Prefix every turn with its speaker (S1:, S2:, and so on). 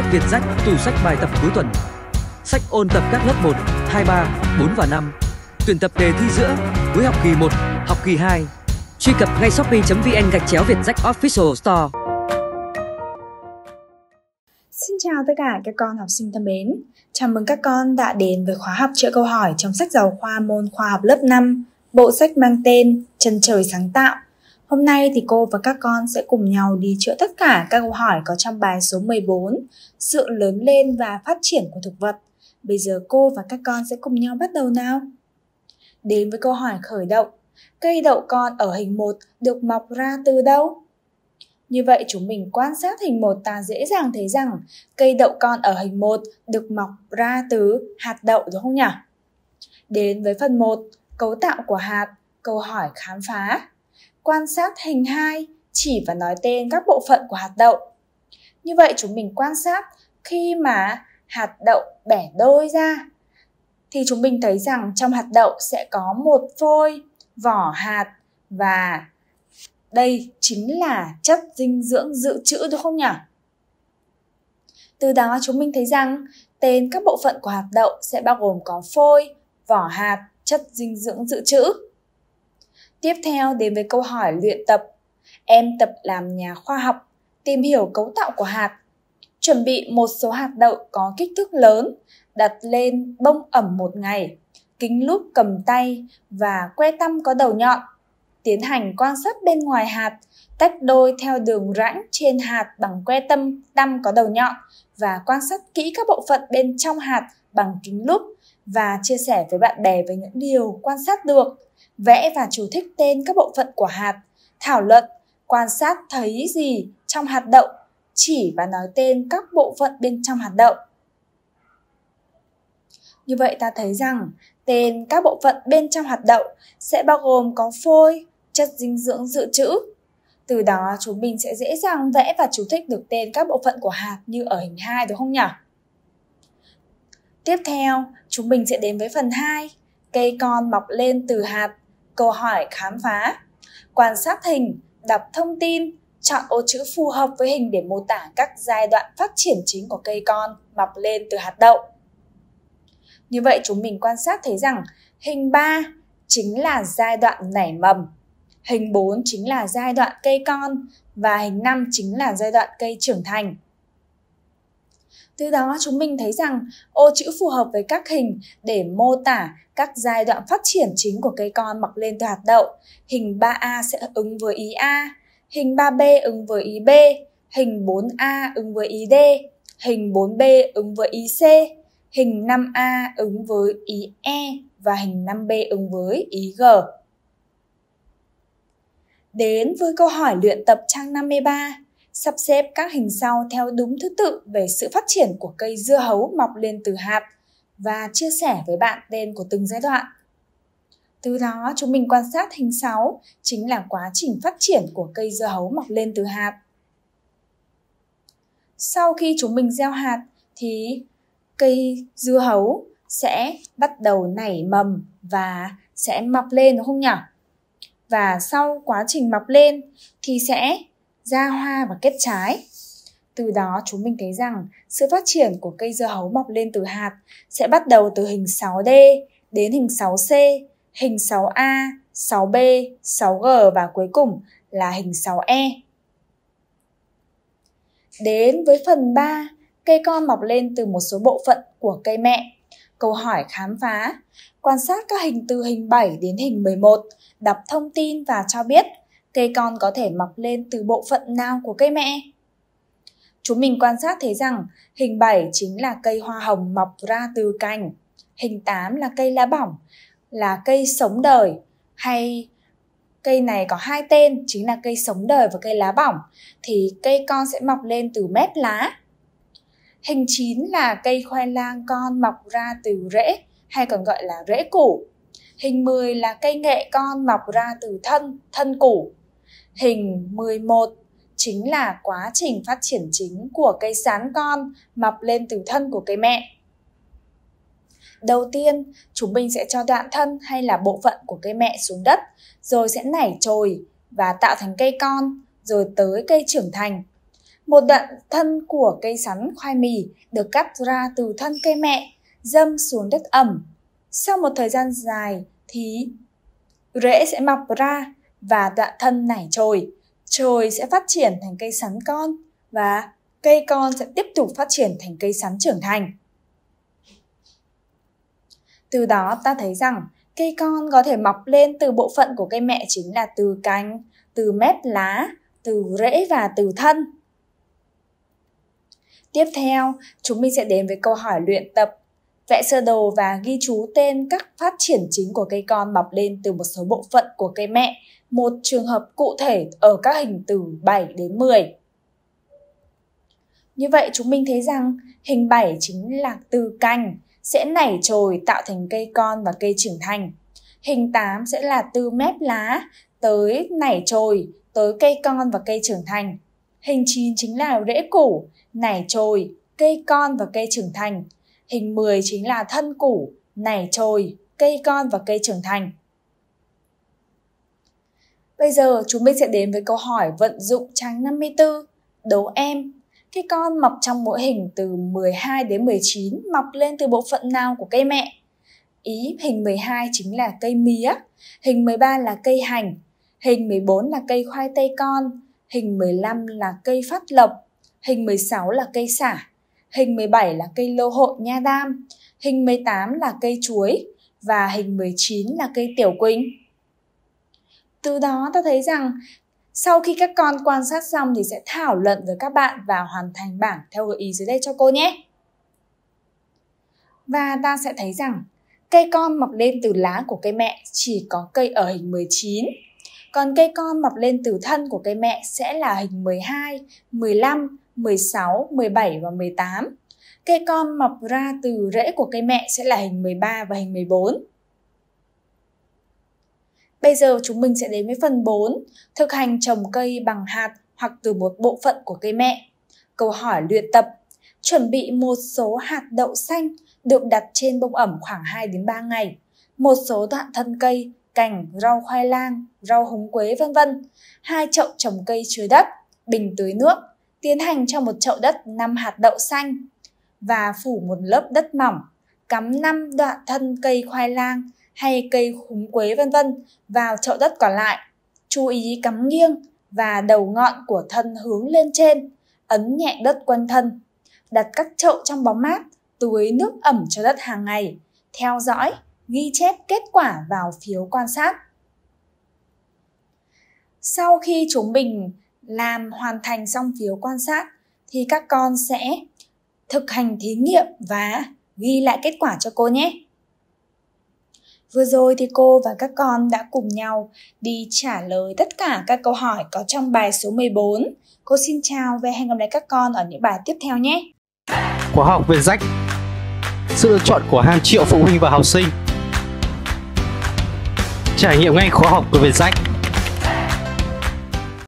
S1: sách Việt Rách, tủ sách bài tập cuối tuần. Sách ôn tập các lớp 1, 2, 3, 4 và 5. Tuyển tập đề thi giữa cuối học kỳ 1, học kỳ 2. Truy cập ngay shopee.vn gạch chéo Việt Rách Official Store. Xin chào tất cả các con học sinh thân mến. Chào mừng các con đã đến với khóa học trợ câu hỏi trong sách giáo khoa môn khoa học lớp 5, bộ sách mang tên Chân trời sáng tạo Hôm nay thì cô và các con sẽ cùng nhau đi chữa tất cả các câu hỏi có trong bài số 14, sự lớn lên và phát triển của thực vật. Bây giờ cô và các con sẽ cùng nhau bắt đầu nào. Đến với câu hỏi khởi động, cây đậu con ở hình 1 được mọc ra từ đâu? Như vậy chúng mình quan sát hình 1 ta dễ dàng thấy rằng cây đậu con ở hình 1 được mọc ra từ hạt đậu đúng không nhỉ? Đến với phần 1, cấu tạo của hạt, câu hỏi khám phá quan sát hình 2 chỉ và nói tên các bộ phận của hạt đậu. Như vậy chúng mình quan sát khi mà hạt đậu bẻ đôi ra thì chúng mình thấy rằng trong hạt đậu sẽ có một phôi, vỏ hạt và đây chính là chất dinh dưỡng dự trữ đúng không nhỉ? Từ đó chúng mình thấy rằng tên các bộ phận của hạt đậu sẽ bao gồm có phôi, vỏ hạt, chất dinh dưỡng dự trữ. Tiếp theo đến với câu hỏi luyện tập. Em tập làm nhà khoa học, tìm hiểu cấu tạo của hạt. Chuẩn bị một số hạt đậu có kích thước lớn, đặt lên bông ẩm một ngày, kính lúp cầm tay và que tăm có đầu nhọn. Tiến hành quan sát bên ngoài hạt, tách đôi theo đường rãnh trên hạt bằng que tâm tăm có đầu nhọn và quan sát kỹ các bộ phận bên trong hạt bằng kính lúp và chia sẻ với bạn bè về những điều quan sát được, vẽ và chú thích tên các bộ phận của hạt, thảo luận, quan sát thấy gì trong hạt đậu, chỉ và nói tên các bộ phận bên trong hạt đậu. Như vậy ta thấy rằng tên các bộ phận bên trong hạt đậu sẽ bao gồm có phôi, chất dinh dưỡng dự trữ. Từ đó chúng mình sẽ dễ dàng vẽ và chú thích được tên các bộ phận của hạt như ở hình 2 đúng không nhỉ? Tiếp theo, chúng mình sẽ đến với phần 2, cây con mọc lên từ hạt, câu hỏi khám phá. Quan sát hình, đọc thông tin, chọn ô chữ phù hợp với hình để mô tả các giai đoạn phát triển chính của cây con mọc lên từ hạt đậu. Như vậy chúng mình quan sát thấy rằng hình 3 chính là giai đoạn nảy mầm, hình 4 chính là giai đoạn cây con và hình 5 chính là giai đoạn cây trưởng thành. Từ đó chúng mình thấy rằng ô chữ phù hợp với các hình để mô tả các giai đoạn phát triển chính của cây con mọc lên từ hạt đậu. Hình 3A sẽ ứng với ý A, hình 3B ứng với ý B, hình 4A ứng với ý D, hình 4B ứng với ý C, hình 5A ứng với ý E và hình 5B ứng với ý G. Đến với câu hỏi luyện tập trang 53 sắp xếp các hình sau theo đúng thứ tự về sự phát triển của cây dưa hấu mọc lên từ hạt và chia sẻ với bạn tên của từng giai đoạn. Từ đó chúng mình quan sát hình 6 chính là quá trình phát triển của cây dưa hấu mọc lên từ hạt. Sau khi chúng mình gieo hạt thì cây dưa hấu sẽ bắt đầu nảy mầm và sẽ mọc lên đúng không nhỉ? Và sau quá trình mọc lên thì sẽ ra hoa và kết trái. Từ đó chúng mình thấy rằng sự phát triển của cây dưa hấu mọc lên từ hạt sẽ bắt đầu từ hình 6D đến hình 6C, hình 6A, 6B, 6G và cuối cùng là hình 6E. Đến với phần 3, cây con mọc lên từ một số bộ phận của cây mẹ. Câu hỏi khám phá, quan sát các hình từ hình 7 đến hình 11, đọc thông tin và cho biết cây con có thể mọc lên từ bộ phận nào của cây mẹ? Chúng mình quan sát thấy rằng hình 7 chính là cây hoa hồng mọc ra từ cành, hình 8 là cây lá bỏng, là cây sống đời hay cây này có hai tên chính là cây sống đời và cây lá bỏng thì cây con sẽ mọc lên từ mép lá. Hình 9 là cây khoai lang con mọc ra từ rễ hay còn gọi là rễ củ. Hình 10 là cây nghệ con mọc ra từ thân, thân củ. Hình 11 chính là quá trình phát triển chính của cây sán con mọc lên từ thân của cây mẹ. Đầu tiên, chúng mình sẽ cho đoạn thân hay là bộ phận của cây mẹ xuống đất, rồi sẽ nảy chồi và tạo thành cây con, rồi tới cây trưởng thành. Một đoạn thân của cây sắn khoai mì được cắt ra từ thân cây mẹ, dâm xuống đất ẩm. Sau một thời gian dài thì rễ sẽ mọc ra và đoạn thân nảy chồi. Chồi sẽ phát triển thành cây sắn con và cây con sẽ tiếp tục phát triển thành cây sắn trưởng thành. Từ đó ta thấy rằng cây con có thể mọc lên từ bộ phận của cây mẹ chính là từ cánh, từ mép lá, từ rễ và từ thân. Tiếp theo, chúng mình sẽ đến với câu hỏi luyện tập vẽ sơ đồ và ghi chú tên các phát triển chính của cây con mọc lên từ một số bộ phận của cây mẹ, một trường hợp cụ thể ở các hình từ 7 đến 10. Như vậy chúng mình thấy rằng hình 7 chính là từ cành sẽ nảy trồi tạo thành cây con và cây trưởng thành. Hình 8 sẽ là từ mép lá tới nảy trồi tới cây con và cây trưởng thành. Hình 9 chính là rễ củ, nảy trồi, cây con và cây trưởng thành. Hình 10 chính là thân củ, nảy trồi, cây con và cây trưởng thành. Bây giờ chúng mình sẽ đến với câu hỏi vận dụng trang 54, đố em. Cây con mọc trong mỗi hình từ 12 đến 19 mọc lên từ bộ phận nào của cây mẹ? Ý hình 12 chính là cây mía, hình 13 là cây hành, hình 14 là cây khoai tây con, hình 15 là cây phát lộc, hình 16 là cây xả, hình 17 là cây lô hội nha đam, hình 18 là cây chuối và hình 19 là cây tiểu quỳnh. Từ đó ta thấy rằng sau khi các con quan sát xong thì sẽ thảo luận với các bạn và hoàn thành bảng theo gợi ý dưới đây cho cô nhé. Và ta sẽ thấy rằng cây con mọc lên từ lá của cây mẹ chỉ có cây ở hình 19. Còn cây con mọc lên từ thân của cây mẹ sẽ là hình 12, 15 16, 17 và 18. Cây con mọc ra từ rễ của cây mẹ sẽ là hình 13 và hình 14. Bây giờ chúng mình sẽ đến với phần 4, thực hành trồng cây bằng hạt hoặc từ một bộ phận của cây mẹ. Câu hỏi luyện tập, chuẩn bị một số hạt đậu xanh được đặt trên bông ẩm khoảng 2 đến 3 ngày, một số đoạn thân cây, cành, rau khoai lang, rau húng quế vân vân, hai chậu trồng cây chứa đất, bình tưới nước, tiến hành cho một chậu đất 5 hạt đậu xanh và phủ một lớp đất mỏng, cắm 5 đoạn thân cây khoai lang hay cây húng quế vân vân vào chậu đất còn lại. Chú ý cắm nghiêng và đầu ngọn của thân hướng lên trên, ấn nhẹ đất quanh thân. Đặt các chậu trong bóng mát, tưới nước ẩm cho đất hàng ngày, theo dõi, ghi chép kết quả vào phiếu quan sát. Sau khi chúng mình làm hoàn thành xong phiếu quan sát thì các con sẽ thực hành thí nghiệm và ghi lại kết quả cho cô nhé. Vừa rồi thì cô và các con đã cùng nhau đi trả lời tất cả các câu hỏi có trong bài số 14. Cô xin chào và hẹn gặp lại các con ở những bài tiếp theo nhé. Khóa học về rách Sự lựa chọn của hàng triệu phụ huynh và học sinh Trải nghiệm ngay khóa học của Việt Rách